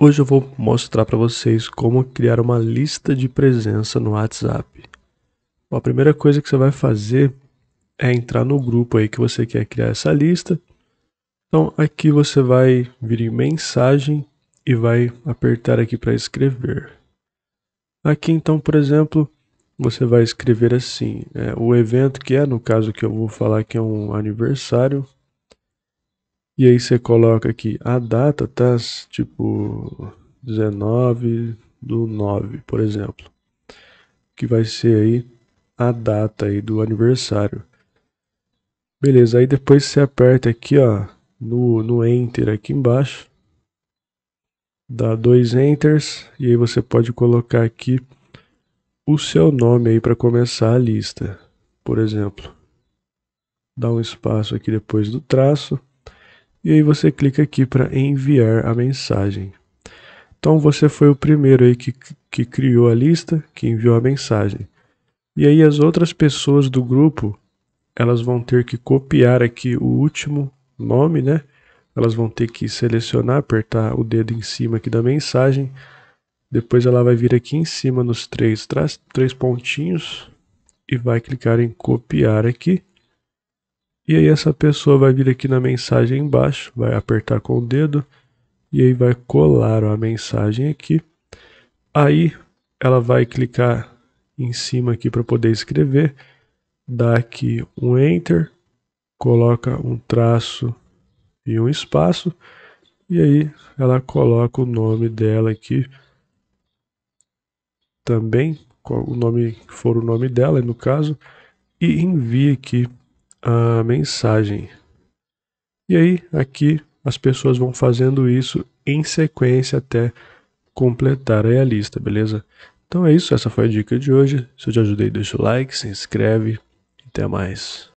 Hoje eu vou mostrar para vocês como criar uma lista de presença no WhatsApp. Bom, a primeira coisa que você vai fazer é entrar no grupo aí que você quer criar essa lista. Então aqui você vai vir em mensagem e vai apertar aqui para escrever. Aqui então, por exemplo, você vai escrever assim, é, o evento que é, no caso que eu vou falar que é um aniversário, e aí você coloca aqui, a data tá tipo 19 do 9, por exemplo. Que vai ser aí a data aí do aniversário. Beleza, aí depois você aperta aqui, ó, no, no Enter aqui embaixo. Dá dois Enters e aí você pode colocar aqui o seu nome aí para começar a lista, por exemplo. Dá um espaço aqui depois do traço e aí você clica aqui para enviar a mensagem. Então você foi o primeiro aí que, que criou a lista, que enviou a mensagem. E aí as outras pessoas do grupo, elas vão ter que copiar aqui o último nome, né? Elas vão ter que selecionar, apertar o dedo em cima aqui da mensagem. Depois ela vai vir aqui em cima nos três, três pontinhos e vai clicar em copiar aqui. E aí essa pessoa vai vir aqui na mensagem embaixo, vai apertar com o dedo e aí vai colar a mensagem aqui. Aí ela vai clicar em cima aqui para poder escrever, dá aqui um enter, coloca um traço e um espaço e aí ela coloca o nome dela aqui também, o nome for o nome dela no caso, e envia aqui a mensagem. E aí, aqui as pessoas vão fazendo isso em sequência até completar a lista, beleza? Então é isso, essa foi a dica de hoje. Se eu te ajudei, deixa o like, se inscreve. Até mais.